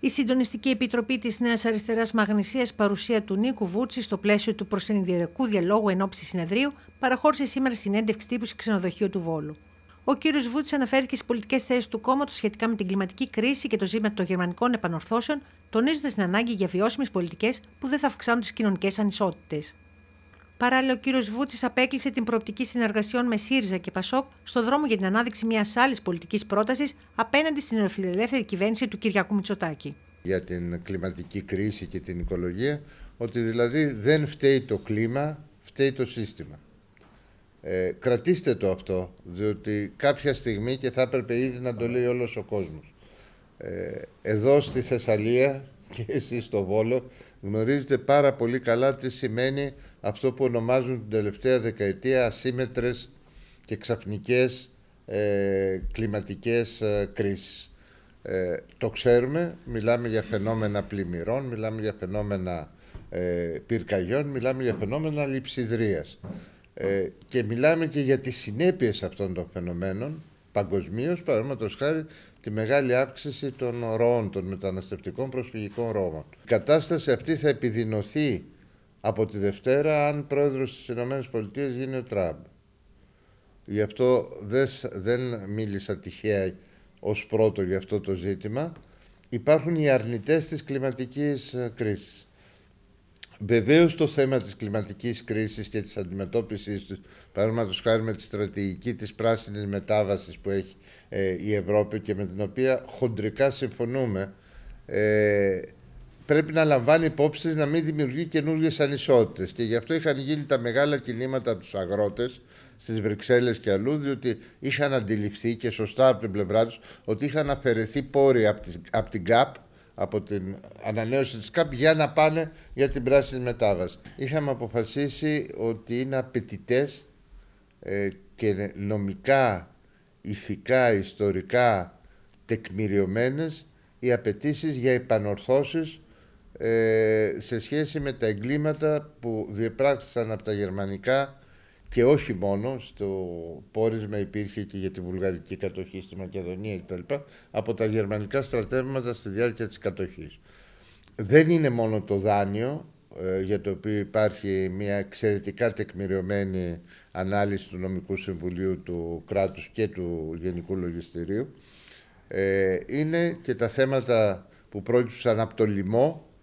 Η Συντονιστική Επιτροπή της Νέας Αριστεράς Μαγνησίας, παρουσία του Νίκου Βούτση στο πλαίσιο του προσυνδιακού διαλόγου εν συνεδρίου, παραχώρησε σήμερα συνέντευξη τύπου σε ξενοδοχείο του Βόλου. Ο κ. Βούτση αναφέρθηκε στις πολιτικές θέσεις του κόμματος σχετικά με την κλιματική κρίση και το ζήτημα των γερμανικών επανορθώσεων, τονίζοντας την ανάγκη για βιώσιμες πολιτικές που δεν θα αυξάνουν τις κοινωνικές ανισότητες. Παράλληλα, ο κύριος Βούτσης απέκλεισε την προοπτική συνεργασιών με ΣΥΡΙΖΑ και ΠΑΣΟΚ στο δρόμο για την ανάδειξη μιας άλλης πολιτικής πρότασης απέναντι στην ελευθερία κυβέρνηση του Κυριακού Μητσοτάκη. Για την κλιματική κρίση και την οικολογία, ότι δηλαδή δεν φταίει το κλίμα, φταίει το σύστημα. Ε, κρατήστε το αυτό, διότι κάποια στιγμή και θα έπρεπε ήδη να το λέει όλος ο κόσμος. Ε, εδώ στη Θεσσαλία και εσείς στο Βόλο γνωρίζετε πάρα πολύ καλά τι σημαίνει αυτό που ονομάζουν την τελευταία δεκαετία ασύμετρες και ξαφνικές ε, κλιματικές ε, κρίσεις. Ε, το ξέρουμε, μιλάμε για φαινόμενα πλημμυρών, μιλάμε για φαινόμενα ε, πυρκαγιών, μιλάμε για φαινόμενα λειψιδρίας. Ε, και μιλάμε και για τις συνέπειες αυτών των φαινομένων παγκοσμίως, παραδείγματος χάρη τη μεγάλη αύξηση των ροών, των μεταναστευτικών προσφυγικών ροών. Η κατάσταση αυτή θα επιδεινωθεί από τη Δευτέρα αν πρόεδρος της ΗΠΑ γίνει ο Τραμπ. Γι' αυτό δεν μίλησα τυχαία ως πρώτο για αυτό το ζήτημα. Υπάρχουν οι αρνητές της κλιματικής ε, κρίσης. Βεβαίως το θέμα της κλιματικής κρίσης και της αντιμετώπισης του, παραδείγματος χάρη με τη στρατηγική της πράσινης μετάβασης που έχει ε, η Ευρώπη και με την οποία χοντρικά συμφωνούμε, ε, πρέπει να λαμβάνει υπόψη να μην δημιουργεί καινούριε ανισότητες. Και γι' αυτό είχαν γίνει τα μεγάλα κινήματα από τους αγρότες, στις Βρυξέλλες και αλλού, διότι είχαν αντιληφθεί και σωστά από την πλευρά τους ότι είχαν αφαιρεθεί πόροι από την ΚΑΠ από την ανανέωση της ΚΑΠ για να πάνε για την πράσινη μετάβαση. Είχαμε αποφασίσει ότι είναι απαιτητές ε, και νομικά, ηθικά, ιστορικά τεκμηριωμένες οι απαιτήσεις για επανορθώσεις ε, σε σχέση με τα εγκλήματα που διεπράξησαν από τα γερμανικά και όχι μόνο, στο πόρισμα υπήρχε και για τη βουλγαρική κατοχή στη Μακεδονία κτλ. από τα γερμανικά στρατεύματα στη διάρκεια της κατοχής. Δεν είναι μόνο το δάνειο, ε, για το οποίο υπάρχει μια εξαιρετικά τεκμηριωμένη ανάλυση του Νομικού Συμβουλίου του κράτους και του Γενικού Λογιστηρίου. Ε, είναι και τα θέματα που πρόκειψαν από το λοιμό